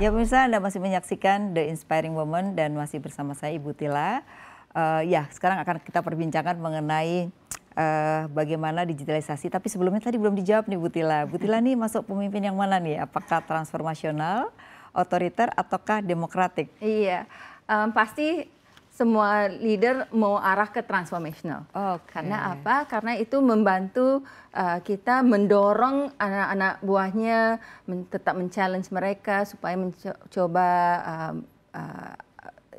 Ya pemirsa Anda masih menyaksikan The Inspiring Woman dan masih bersama saya Ibu Tila. Uh, ya sekarang akan kita perbincangkan mengenai uh, bagaimana digitalisasi. Tapi sebelumnya tadi belum dijawab nih Ibu Tila. Ibu Tila nih masuk pemimpin yang mana nih? Apakah transformasional, otoriter, ataukah demokratik? Iya, um, pasti semua leader mau arah ke transformational. Okay. Karena apa? Karena itu membantu uh, kita mendorong anak-anak buahnya men tetap men-challenge mereka supaya mencoba uh, uh,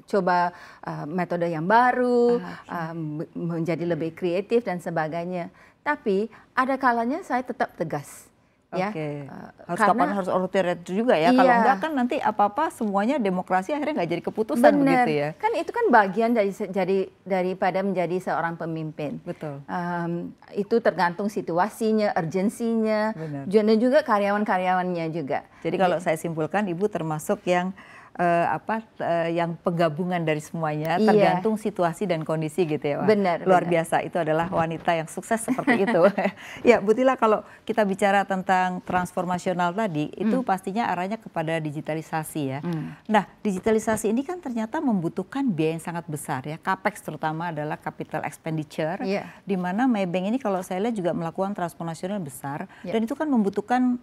coba uh, metode yang baru, okay. uh, menjadi lebih kreatif dan sebagainya. Tapi ada kalanya saya tetap tegas Ya. Oke, Okay. Eh, ya. harus karena, kapan harus otoriter juga ya. Iya. Kalau enggak kan nanti apa-apa semuanya demokrasi akhirnya nggak jadi keputusan Bener. begitu ya. Kan itu kan bagian dari jadi daripada menjadi seorang pemimpin. Betul. Um, itu tergantung situasinya, urgensinya, dan juga karyawan-karyawannya juga. Jadi kalau jadi, saya simpulkan Ibu termasuk yang uh, apa uh, yang penggabungan dari semuanya iya. tergantung situasi dan kondisi gitu ya. Benar. Luar benar. biasa itu adalah wanita yang sukses seperti itu. ya, butilah kalau kita bicara tentang transformasional tadi hmm. itu pastinya arahnya kepada digitalisasi ya. Hmm. Nah, digitalisasi ini kan ternyata membutuhkan biaya yang sangat besar ya. Capex terutama adalah capital expenditure yeah. di mana Maybank ini kalau saya lihat juga melakukan transformasional besar yeah. dan itu kan membutuhkan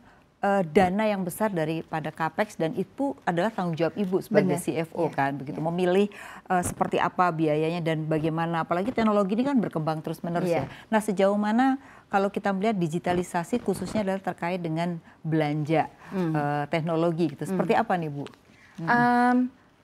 uh, dana yang besar daripada capex dan itu adalah tanggung jawab ibu sebagai Bener. CFO yeah. kan begitu yeah. memilih uh, seperti apa biayanya dan bagaimana apalagi teknologi ini kan berkembang terus menerus yeah. ya. Nah sejauh mana kalau kita melihat digitalisasi khususnya adalah terkait dengan belanja mm. uh, teknologi gitu seperti mm. apa nih bu? Mm. Um,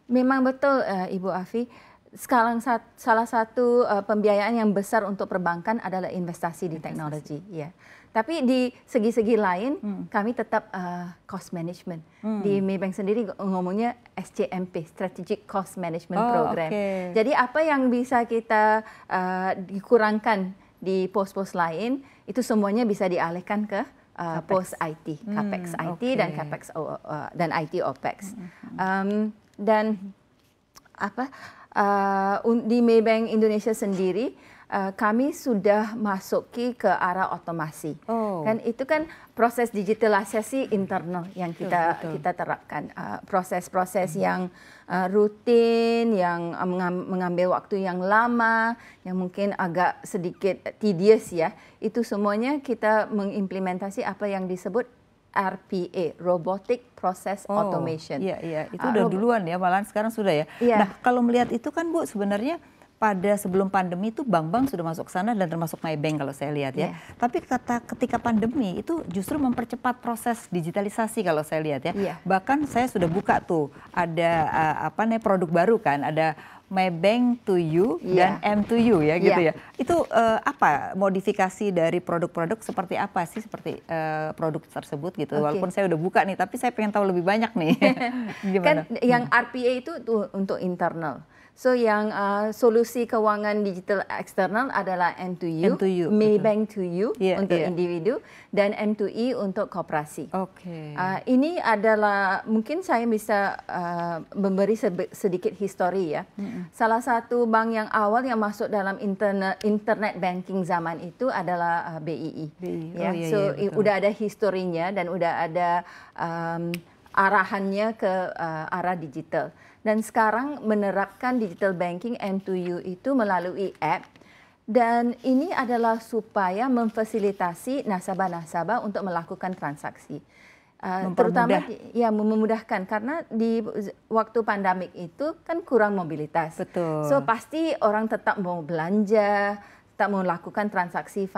memang betul uh, ibu Afi sekarang salah satu uh, pembiayaan yang besar untuk perbankan adalah investasi di teknologi ya tapi di segi-segi lain hmm. kami tetap uh, cost management hmm. di Maybank sendiri ngomongnya SCMP Strategic Cost Management oh, Program okay. jadi apa yang bisa kita uh, dikurangkan di pos-pos lain itu semuanya bisa dialihkan ke uh, pos IT hmm, Capex hmm, IT okay. dan Capex uh, dan IT OPEx um, hmm, hmm, dan apa uh, di Maybank Indonesia sendiri uh, kami sudah masuki ke arah otomasi. Oh. Kan itu kan proses digitalisasi internal yang kita betul, betul. kita terapkan. Uh, proses-proses uh, yang uh, rutin, yang uh, mengambil waktu yang lama, yang mungkin agak sedikit tedious ya. Itu semuanya kita mengimplementasi apa yang disebut RPA, Robotic Process oh, Automation. Iya, iya. Ah, itu uh, udah duluan ya, malahan sekarang sudah ya. Iya. Nah, kalau melihat itu kan Bu sebenarnya pada sebelum pandemi itu bank-bank sudah masuk sana dan termasuk MyBank kalau saya lihat ya. Yeah. Tapi kata ketika pandemi itu justru mempercepat proses digitalisasi kalau saya lihat ya. Yeah. Bahkan saya sudah buka tuh ada uh, apa nih produk baru kan, ada My Bank to You yeah. dan M to You ya gitu yeah. ya. Itu uh, apa modifikasi dari produk-produk seperti apa sih seperti uh, produk tersebut gitu. Okay. Walaupun saya udah buka nih tapi saya pengen tahu lebih banyak nih. Gimana? Kan yang hmm. RPA itu tuh untuk internal. So yang uh, solusi keuangan digital eksternal adalah M2U, M2U Maybank to you yeah, untuk yeah. individu dan M2E untuk koperasi. Oke. Okay. Uh, ini adalah mungkin saya bisa uh, memberi sedikit histori ya. Mm-hmm. Salah satu bank yang awal yang masuk dalam internet internet banking zaman itu adalah uh, BII. BII. Yeah. Oh, iya, so iya, udah ada historinya dan udah ada um, arahannya ke uh, arah digital dan sekarang menerapkan digital banking M 2 u itu melalui app dan ini adalah supaya memfasilitasi nasabah-nasabah untuk melakukan transaksi. Uh, terutama ya memudahkan karena di waktu pandemik itu kan kurang mobilitas. Betul. So pasti orang tetap mau belanja, tak mau lakukan transaksi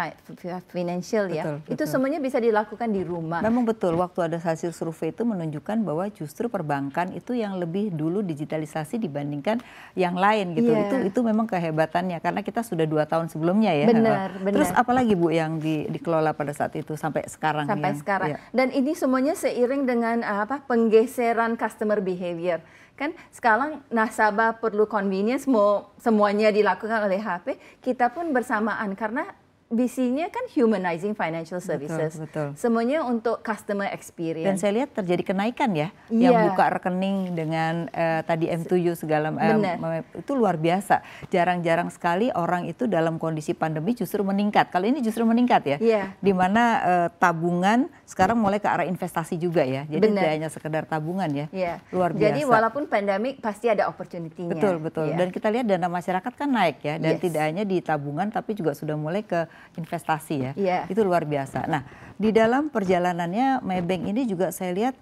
financial ya. Betul, betul. Itu semuanya bisa dilakukan di rumah. Memang betul, waktu ada hasil survei itu menunjukkan bahwa justru perbankan itu yang lebih dulu digitalisasi dibandingkan yang lain gitu. Yeah. Itu itu memang kehebatannya karena kita sudah dua tahun sebelumnya ya. Benar, benar. Terus apalagi Bu yang di, dikelola pada saat itu sampai sekarang Sampai yang, sekarang. Ya. Dan ini semuanya seiring dengan eh, apa penggeseran customer behavior kan sekarang nasabah perlu convenience mau semuanya dilakukan oleh HP kita pun ber kebersamaan karena visinya kan humanizing financial services. Betul, betul. Semuanya untuk customer experience. Dan saya lihat terjadi kenaikan ya, yeah. yang buka rekening dengan uh, tadi M7 segala uh, itu luar biasa. Jarang-jarang sekali orang itu dalam kondisi pandemi justru meningkat. Kalau ini justru meningkat ya. Yeah. Di mana uh, tabungan sekarang mulai ke arah investasi juga ya. Jadi tidak hanya sekedar tabungan ya. Yeah. Luar biasa. Jadi walaupun pandemik pasti ada opportunity-nya. Betul, betul. Yeah. Dan kita lihat dana masyarakat kan naik ya dan yes. tidak hanya di tabungan tapi juga sudah mulai ke investasi ya. Yeah. Itu luar biasa. Nah, di dalam perjalanannya Maybank ini juga saya lihat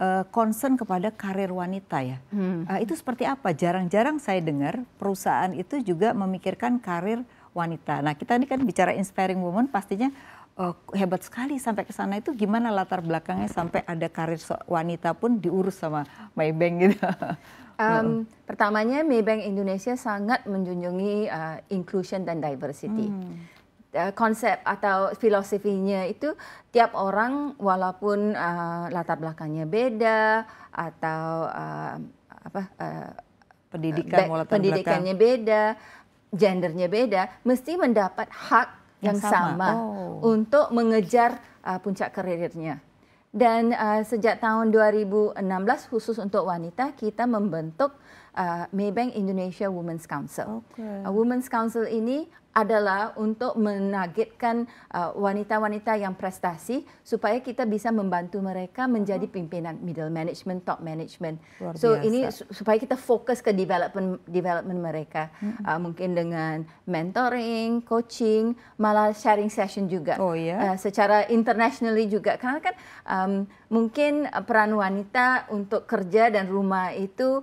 uh, concern kepada karir wanita ya. Hmm. Uh, itu seperti apa? Jarang-jarang saya dengar perusahaan itu juga memikirkan karir wanita. Nah, kita ini kan bicara inspiring woman pastinya uh, hebat sekali sampai ke sana itu gimana latar belakangnya sampai ada karir wanita pun diurus sama Maybank gitu. Um, Pertamanya Maybank Indonesia sangat menjunjungi uh, inclusion dan diversity. Hmm. Eh, konsep atau filosofinya itu tiap orang walaupun uh, latar belakangnya beda atau uh, apa uh, pendidikan pendidikannya belakang. beda, gendernya beda, mesti mendapat hak yang, yang sama, sama oh. untuk mengejar uh, puncak karirnya. Dan uh, sejak tahun 2016 khusus untuk wanita kita membentuk uh, Maybank Indonesia Women's Council. Okay. Uh, Women's Council ini adalah untuk menargetkan uh, wanita-wanita uh, yang prestasi supaya kita bisa membantu mereka menjadi uh-huh. pimpinan middle management, top management. Luar so ini supaya kita fokus ke development development mereka, mm-hmm. uh, mungkin dengan mentoring, coaching, malah sharing session juga. Oh Yeah? Uh, secara internationally juga karena kan um, mungkin peran wanita untuk kerja dan rumah itu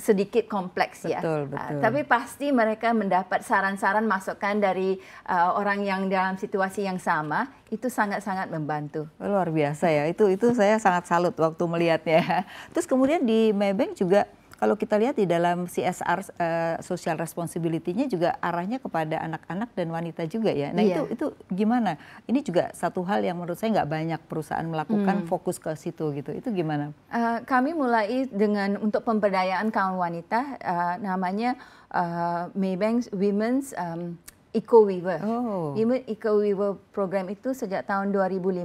sedikit kompleks ya. betul. Uh, tapi pasti mereka mendapat saran-saran masukan dari uh, orang yang dalam situasi yang sama itu sangat-sangat membantu. Luar biasa ya. Itu itu saya sangat salut waktu melihatnya. Ya. Terus kemudian di Maybank juga kalau kita lihat di dalam CSR uh, eh, social responsibility-nya juga arahnya kepada anak-anak dan wanita juga ya. Nah yeah. itu itu gimana? Ini juga satu hal yang menurut saya nggak banyak perusahaan melakukan hmm. fokus ke situ gitu. Itu gimana? Uh, kami mulai dengan untuk pemberdayaan kaum wanita uh, namanya uh, Maybank Women's um, EcoWeaver. Oh. Even EcoWeaver program itu sejak tahun 2015,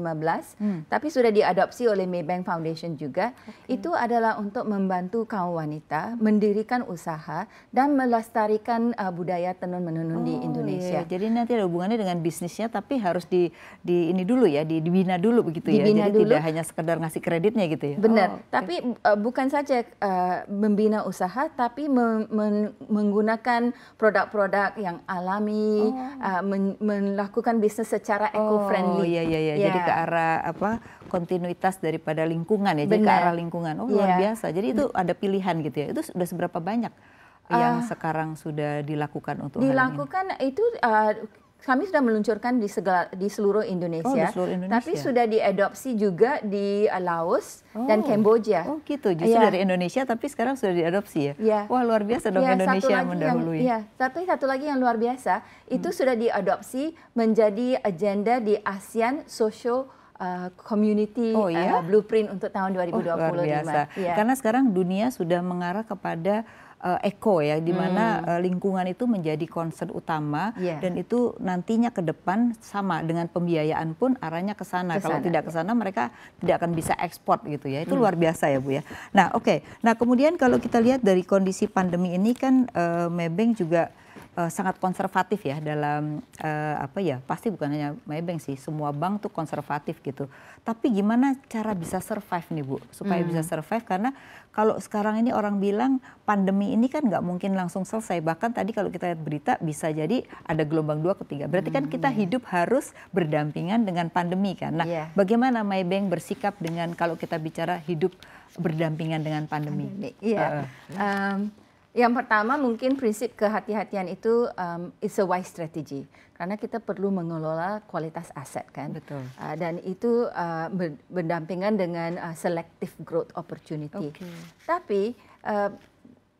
hmm. tapi sudah diadopsi oleh Maybank Foundation juga. Okay. Itu adalah untuk membantu kaum wanita mendirikan usaha dan melestarikan uh, budaya tenun-menenun oh, di iya. Indonesia. Iya. Jadi nanti ada hubungannya dengan bisnisnya, tapi harus di, di ini dulu ya, di, dibina dulu begitu ya. Dibina Jadi dulu. tidak hanya sekedar ngasih kreditnya gitu ya. Benar. Oh, okay. Tapi uh, bukan saja uh, membina usaha, tapi mem menggunakan produk-produk yang alami oh. uh, men melakukan bisnis secara eco friendly. Oh iya iya iya. Yeah. Jadi ya. ke arah apa kontinuitas daripada lingkungan ya. Benar. Jadi ke arah lingkungan. Oh yeah. luar iya. biasa. Jadi itu ada pilihan gitu ya. Itu sudah seberapa banyak? yang uh, sekarang sudah dilakukan untuk dilakukan hal ini? itu uh, kami sudah meluncurkan di segala di seluruh Indonesia, oh, di seluruh Indonesia. tapi sudah diadopsi juga di eh, Laos oh. dan Kamboja. Oh gitu, justru ya. dari Indonesia tapi sekarang sudah diadopsi ya. ya. Wah luar biasa dong ya, Indonesia satu mendahului. Yang, ya, tapi satu lagi yang luar biasa itu hmm. sudah diadopsi menjadi agenda di ASEAN Social eh, community oh, iya? uh, blueprint untuk tahun 2020 oh, luar biasa. Ya. Karena sekarang dunia sudah mengarah kepada uh, eko ya, di mana hmm. uh, lingkungan itu menjadi concern utama yeah. dan itu nantinya ke depan sama dengan pembiayaan pun arahnya ke sana. Kalau tidak ke sana mereka tidak akan bisa ekspor gitu ya. Itu hmm. luar biasa ya Bu ya. Nah, oke. Okay. Nah, kemudian kalau kita lihat dari kondisi pandemi ini kan uh, eh, Mebeng juga uh, sangat konservatif ya dalam uh, apa ya pasti bukan hanya Maybank sih semua bank tuh konservatif gitu tapi gimana cara bisa survive nih bu supaya hmm. bisa survive karena kalau sekarang ini orang bilang pandemi ini kan nggak mungkin langsung selesai bahkan tadi kalau kita lihat berita bisa jadi ada gelombang dua ketiga berarti kan kita hmm. hidup harus berdampingan dengan pandemi kan nah yeah. bagaimana Maybank bersikap dengan kalau kita bicara hidup berdampingan dengan pandemi, pandemi. Yeah. Iya. Uh, um, yang pertama mungkin prinsip kehati-hatian itu um, is a wise strategy karena kita perlu mengelola kualitas aset kan. Betul. Uh, dan itu uh, berdampingan dengan uh, selective growth opportunity. Okay. Tapi uh,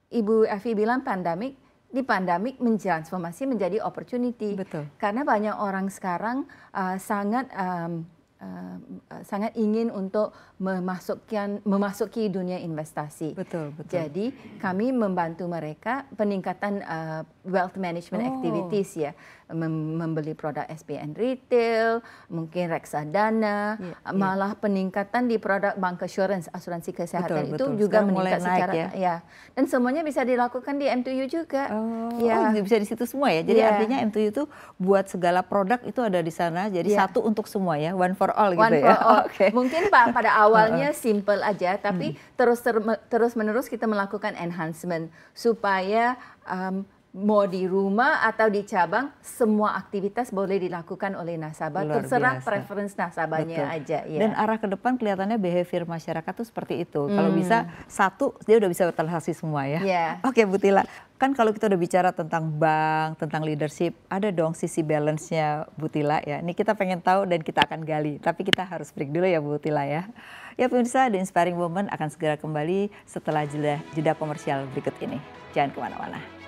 Ibu Evi bilang pandemik di pandemik mentransformasi menjadi opportunity. Betul. Karena banyak orang sekarang uh, sangat um, Eh, eh, sangat ingin untuk memasukkan memasuki dunia investasi. Betul, betul. Jadi kami membantu mereka peningkatan uh, wealth management oh. activities ya Mem membeli produk SPN retail mungkin reksadana yeah, iya. malah peningkatan di produk bank assurance asuransi kesehatan betul, itu betul. juga Sekarang meningkat secara naik, ya? ya dan semuanya bisa dilakukan di M2U juga oh, ya. oh bisa di situ semua ya jadi yeah. artinya M2U itu buat segala produk itu ada di sana jadi yeah. satu untuk semua ya one for all gitu one gitu for ya all. okay. mungkin pak pada awalnya uh-uh. simple aja tapi hmm. terus ter terus menerus kita melakukan enhancement supaya um, mau di rumah atau di cabang, semua aktivitas boleh dilakukan oleh nasabah. Luar Terserah biasa. preference nasabahnya Betul. aja. Ya. Dan arah ke depan kelihatannya behavior masyarakat tuh seperti itu. Hmm. Kalau bisa satu dia udah bisa terhasil semua ya. Yeah. Oke Butila, kan kalau kita udah bicara tentang bank, tentang leadership, ada dong sisi balance-nya Butila ya. Ini kita pengen tahu dan kita akan gali. Tapi kita harus break dulu ya Butila ya. Ya pemirsa, The Inspiring Woman akan segera kembali setelah jeda, jeda komersial berikut ini. Jangan kemana-mana.